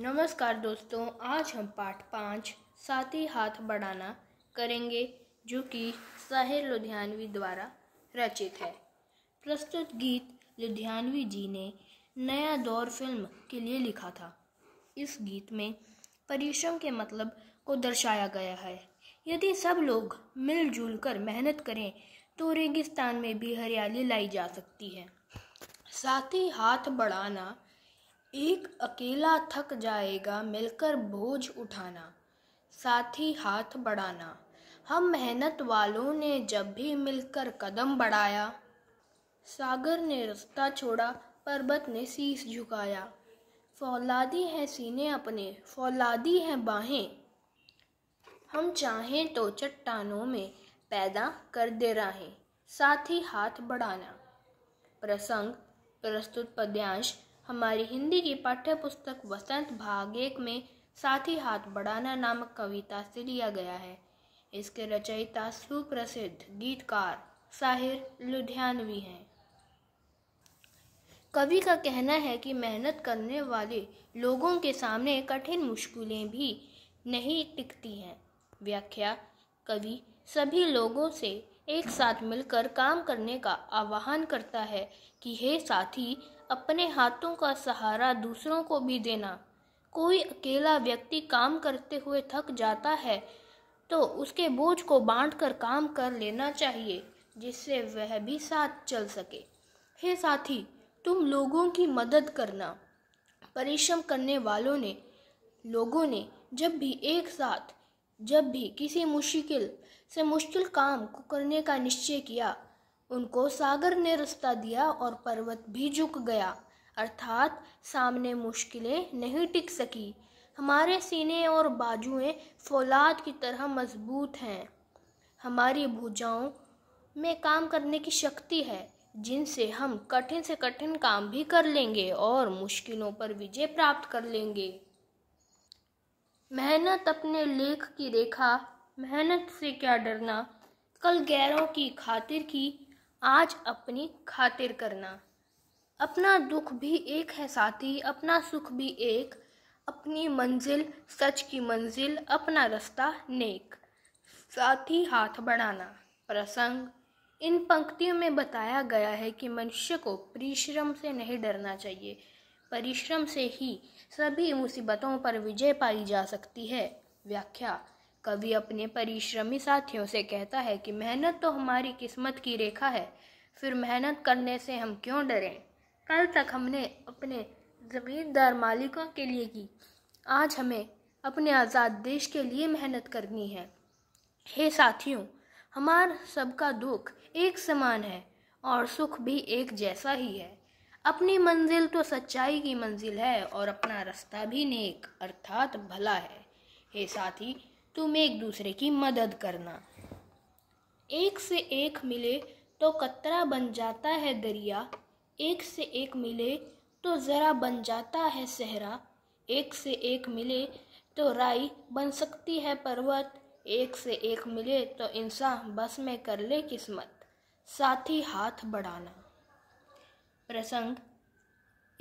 नमस्कार दोस्तों आज हम पाठ पाँच साथी हाथ बढ़ाना करेंगे जो कि साहिर लुधियानवी द्वारा रचित है प्रस्तुत गीत लुधियानवी जी ने नया दौर फिल्म के लिए लिखा था इस गीत में परिश्रम के मतलब को दर्शाया गया है यदि सब लोग मिलजुल कर मेहनत करें तो रेगिस्तान में भी हरियाली लाई जा सकती है साथ ही हाथ बढ़ाना एक अकेला थक जाएगा मिलकर बोझ उठाना साथी हाथ बढ़ाना हम मेहनत वालों ने जब भी मिलकर कदम बढ़ाया सागर ने रास्ता छोड़ा पर्वत ने शीस झुकाया फौलादी हैं सीने अपने फौलादी हैं बाहें हम चाहें तो चट्टानों में पैदा कर दे राहें साथ ही हाथ बढ़ाना प्रसंग प्रस्तुत पद्यांश हमारी हिंदी की पाठ्य पुस्तक वसंत भाग एक में साथी हाथ बढ़ाना नामक कविता से लिया गया है इसके रचयिता सुप्रसिद्ध गीतकार साहिर लुधियानवी हैं कवि का कहना है कि मेहनत करने वाले लोगों के सामने कठिन मुश्किलें भी नहीं टिकती हैं व्याख्या कवि सभी लोगों से एक साथ मिलकर काम करने का आह्वान करता है कि हे साथी अपने हाथों का सहारा दूसरों को भी देना कोई अकेला व्यक्ति काम करते हुए थक जाता है तो उसके बोझ को बांट कर काम कर लेना चाहिए जिससे वह भी साथ चल सके हे साथी तुम लोगों की मदद करना परिश्रम करने वालों ने लोगों ने जब भी एक साथ जब भी किसी मुश्किल से मुश्किल काम को करने का निश्चय किया उनको सागर ने रास्ता दिया और पर्वत भी झुक गया अर्थात सामने मुश्किलें नहीं टिक सकी हमारे सीने और बाजुएं फौलाद की तरह मजबूत हैं हमारी भुजाओं में काम करने की शक्ति है जिनसे हम कठिन से कठिन काम भी कर लेंगे और मुश्किलों पर विजय प्राप्त कर लेंगे मेहनत अपने लेख की रेखा मेहनत से क्या डरना कल गैरों की खातिर की आज अपनी खातिर करना अपना दुख भी एक है साथी अपना सुख भी एक अपनी मंजिल सच की मंजिल अपना रास्ता नेक साथी हाथ बढ़ाना प्रसंग इन पंक्तियों में बताया गया है कि मनुष्य को परिश्रम से नहीं डरना चाहिए परिश्रम से ही सभी मुसीबतों पर विजय पाई जा सकती है व्याख्या कवि अपने परिश्रमी साथियों से कहता है कि मेहनत तो हमारी किस्मत की रेखा है फिर मेहनत करने से हम क्यों डरें कल तक हमने अपने ज़मींदार मालिकों के लिए की आज हमें अपने आज़ाद देश के लिए मेहनत करनी है हे साथियों हमार सबका दुख एक समान है और सुख भी एक जैसा ही है अपनी मंजिल तो सच्चाई की मंजिल है और अपना रास्ता भी नेक अर्थात भला है हे साथी तुम एक दूसरे की मदद करना एक से एक मिले तो कतरा बन जाता है दरिया एक से एक मिले तो ज़रा बन जाता है सहरा एक से एक मिले तो राई बन सकती है पर्वत एक से एक मिले तो इंसान बस में कर ले किस्मत साथ ही हाथ बढ़ाना प्रसंग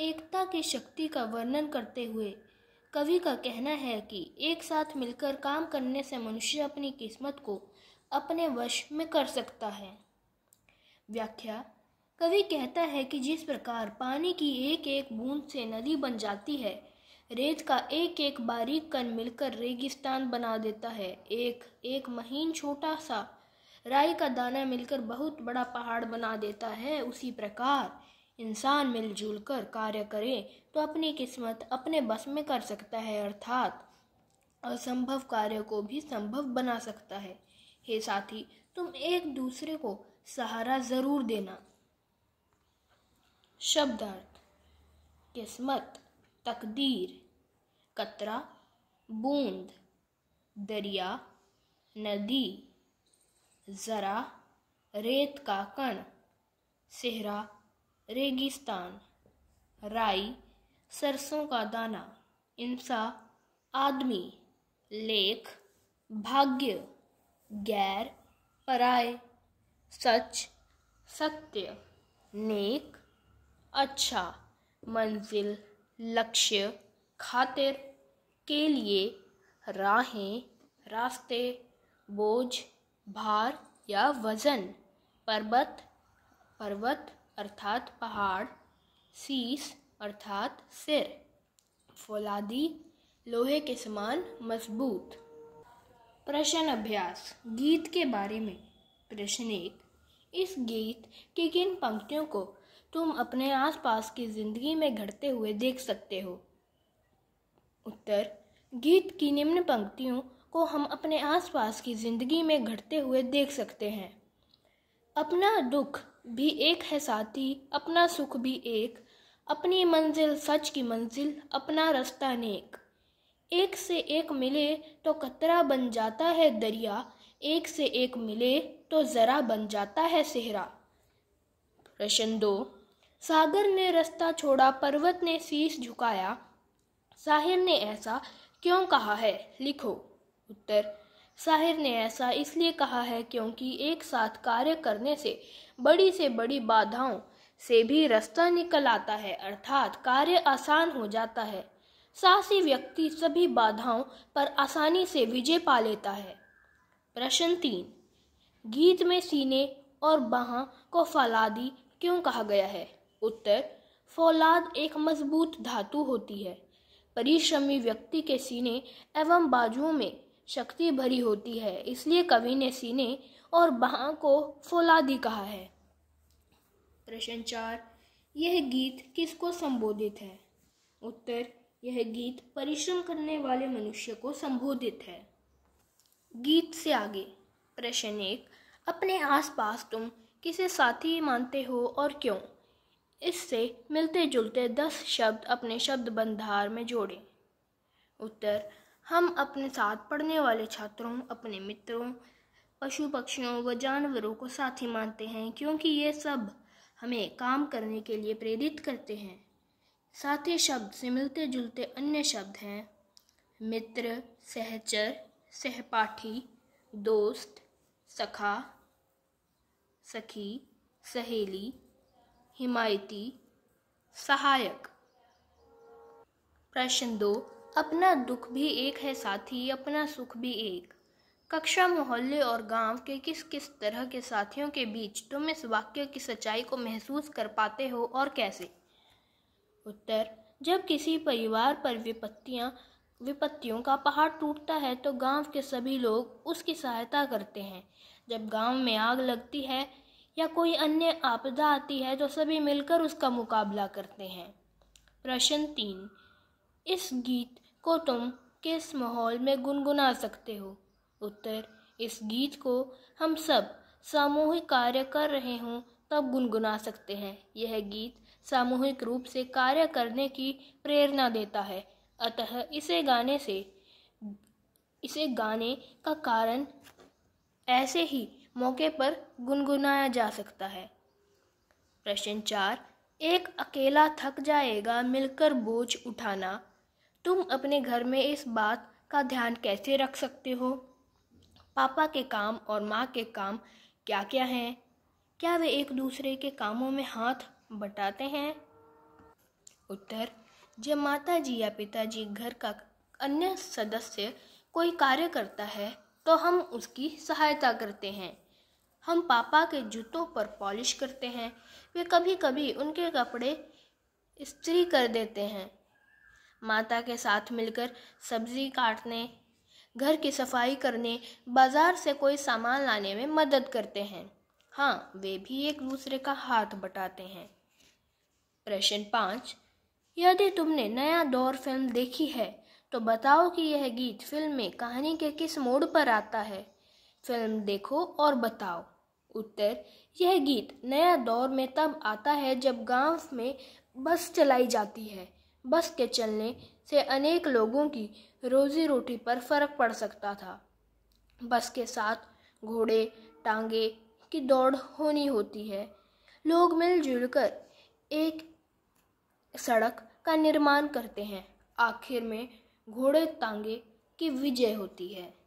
एकता की शक्ति का वर्णन करते हुए कवि का कहना है कि एक साथ मिलकर काम करने से मनुष्य अपनी किस्मत को अपने वश में कर सकता है व्याख्या कवि कहता है कि जिस प्रकार पानी की एक एक बूंद से नदी बन जाती है रेत का एक एक बारीक कण मिलकर रेगिस्तान बना देता है एक एक महीन छोटा सा राई का दाना मिलकर बहुत बड़ा पहाड़ बना देता है उसी प्रकार इंसान मिलजुल कर कार्य करे तो अपनी किस्मत अपने बस में कर सकता है अर्थात असंभव कार्य को भी संभव बना सकता है हे साथी तुम एक दूसरे को सहारा जरूर देना शब्दार्थ किस्मत तकदीर कतरा बूंद दरिया नदी जरा रेत का कण सेहरा रेगिस्तान राई सरसों का दाना इंसा आदमी लेख भाग्य गैर पराय सच सत्य नेक अच्छा मंजिल लक्ष्य खातिर के लिए राहें रास्ते बोझ भार या वज़न पर्वत पर्वत अर्थात पहाड़ शीश अर्थात सिर फौलादी लोहे के समान मजबूत प्रश्न अभ्यास गीत के बारे में प्रश्न एक इस गीत की किन पंक्तियों को तुम अपने आसपास की जिंदगी में घटते हुए देख सकते हो उत्तर गीत की निम्न पंक्तियों को हम अपने आसपास की जिंदगी में घटते हुए देख सकते हैं अपना दुख भी एक है साथी अपना सुख भी एक अपनी मंजिल सच की मंजिल अपना रास्ता नेक एक से एक मिले तो कतरा बन जाता है दरिया एक से एक मिले तो ज़रा बन जाता है सेहरा प्रश्न दो सागर ने रास्ता छोड़ा पर्वत ने शीश झुकाया साहिर ने ऐसा क्यों कहा है लिखो उत्तर साहिर ने ऐसा इसलिए कहा है क्योंकि एक साथ कार्य करने से बड़ी से बड़ी बाधाओं से भी रास्ता निकल आता है अर्थात कार्य आसान हो जाता है साहसी व्यक्ति सभी बाधाओं पर आसानी से विजय पा लेता है प्रश्न तीन गीत में सीने और बाह को फौलादी क्यों कहा गया है उत्तर फौलाद एक मजबूत धातु होती है परिश्रमी व्यक्ति के सीने एवं बाजुओं में शक्ति भरी होती है इसलिए कवि ने सीने और बाह को फौलादी कहा है प्रश्न चार यह गीत किसको संबोधित है उत्तर यह गीत परिश्रम करने वाले मनुष्य को संबोधित है गीत से आगे प्रश्न एक अपने आसपास तुम किसे साथी मानते हो और क्यों इससे मिलते जुलते दस शब्द अपने शब्द बंधार में जोड़ें उत्तर हम अपने साथ पढ़ने वाले छात्रों अपने मित्रों पशु पक्षियों व जानवरों को साथी मानते हैं क्योंकि ये सब हमें काम करने के लिए प्रेरित करते हैं साथ ही शब्द से मिलते जुलते अन्य शब्द हैं मित्र सहचर सहपाठी दोस्त सखा सखी सहेली हिमायती सहायक प्रश्न दो अपना दुख भी एक है साथी अपना सुख भी एक कक्षा मोहल्ले और गांव के किस किस तरह के साथियों के बीच तुम इस वाक्य की सच्चाई को महसूस कर पाते हो और कैसे उत्तर जब किसी परिवार पर विपत्तियाँ विपत्तियों का पहाड़ टूटता है तो गांव के सभी लोग उसकी सहायता करते हैं जब गांव में आग लगती है या कोई अन्य आपदा आती है तो सभी मिलकर उसका मुकाबला करते हैं प्रश्न तीन इस गीत को तुम किस माहौल में गुनगुना सकते हो उत्तर इस गीत को हम सब सामूहिक कार्य कर रहे हों तब गुनगुना सकते हैं यह गीत सामूहिक रूप से कार्य करने की प्रेरणा देता है अतः इसे गाने से इसे गाने का कारण ऐसे ही मौके पर गुनगुनाया जा सकता है प्रश्न चार एक अकेला थक जाएगा मिलकर बोझ उठाना तुम अपने घर में इस बात का ध्यान कैसे रख सकते हो पापा के काम और माँ के काम क्या क्या हैं क्या वे एक दूसरे के कामों में हाथ बटाते हैं उत्तर जब माता जी या पिताजी घर का अन्य सदस्य कोई कार्य करता है तो हम उसकी सहायता करते हैं हम पापा के जूतों पर पॉलिश करते हैं वे कभी कभी उनके कपड़े इस्त्री कर देते हैं माता के साथ मिलकर सब्जी काटने घर की सफाई करने बाज़ार से कोई सामान लाने में मदद करते हैं हाँ वे भी एक दूसरे का हाथ बटाते हैं प्रश्न पाँच यदि तुमने नया दौर फिल्म देखी है तो बताओ कि यह गीत फिल्म में कहानी के किस मोड़ पर आता है फिल्म देखो और बताओ उत्तर यह गीत नया दौर में तब आता है जब गांव में बस चलाई जाती है बस के चलने से अनेक लोगों की रोजी रोटी पर फर्क पड़ सकता था बस के साथ घोड़े टांगे की दौड़ होनी होती है लोग मिलजुल कर एक सड़क का निर्माण करते हैं आखिर में घोड़े तांगे की विजय होती है